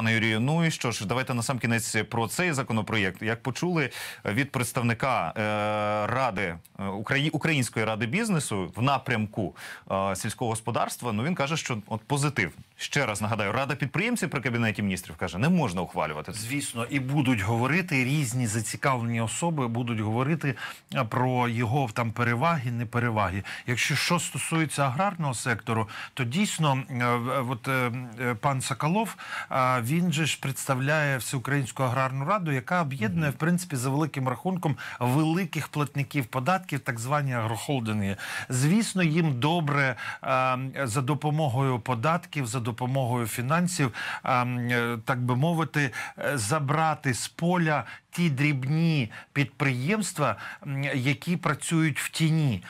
Пане Юрію, ну і що ж, давайте на сам кінець про цей законопроєкт. Як почули е, від представника е, ради е, Украї... Української ради бізнесу в напрямку е, сільського господарства, ну він каже, що от позитив. Ще раз нагадаю, рада підприємців при кабінеті міністрів каже, не можна ухвалювати. Звісно, і будуть говорити різні зацікавлені особи, будуть говорити е, про його там переваги, непереваги. Якщо що стосується аграрного сектору, то дійсно, от пан Соколов, він він же ж представляє всеукраїнську аграрну раду, яка об'єднує в принципі за великим рахунком великих платників податків, так звані агрохолдинги. Звісно, їм добре за допомогою податків, за допомогою фінансів, е, так би мовити, е, забрати з поля ті дрібні підприємства, які працюють в тіні.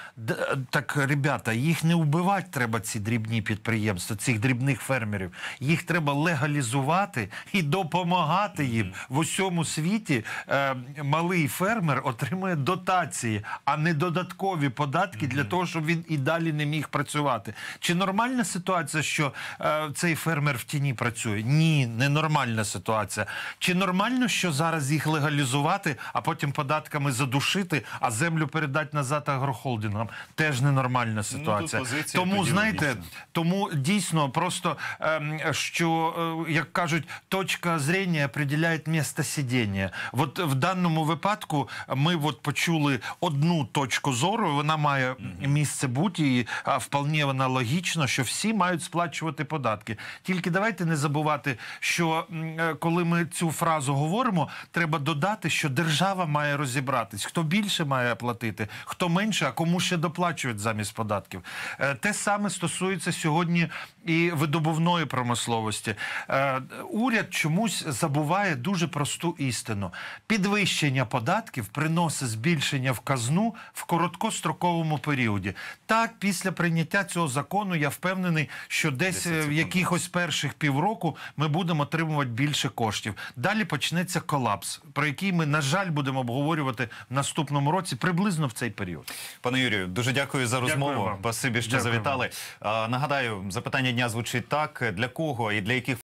Так, ребята, їх не вбивати треба, ці дрібні підприємства, цих дрібних фермерів. Їх треба легалізувати і допомагати їм в усьому світі. Е, малий фермер отримує дотації, а не додаткові податки для того, щоб він і далі не міг працювати. Чи нормальна ситуація, що е, цей фермер в тіні працює? Ні, не нормальна ситуація. Чи нормально, що зараз їх легалізують? легалізувати, а потім податками задушити, а землю передати назад агрохолдингам. Теж ненормальна ну, ситуація. Ну, тому знаєте, логічна. тому дійсно просто ем, що е, як кажуть, точка зріння определяє місце сидіння. От в даному випадку ми от почули одну точку зору. Вона має місце бути, і вполне вона логічна, що всі мають сплачувати податки. Тільки давайте не забувати, що е, коли ми цю фразу говоримо, треба додати додати, що держава має розібратись, хто більше має платити, хто менше, а кому ще доплачують замість податків. Е, те саме стосується сьогодні і видобувної промисловості. Е, уряд чомусь забуває дуже просту істину: підвищення податків приносить збільшення в казну в короткостроковому періоді. Так, після прийняття цього закону я впевнений, що десь е, в якихось перших півроку ми будемо отримувати більше коштів. Далі почнеться колапс. Про який ми, на жаль, будемо обговорювати в наступному році приблизно в цей період. Пане Юрію, дуже дякую за розмову. Дякую Спасибі, що дякую завітали. Вам. нагадаю, запитання дня звучить так: для кого і для яких.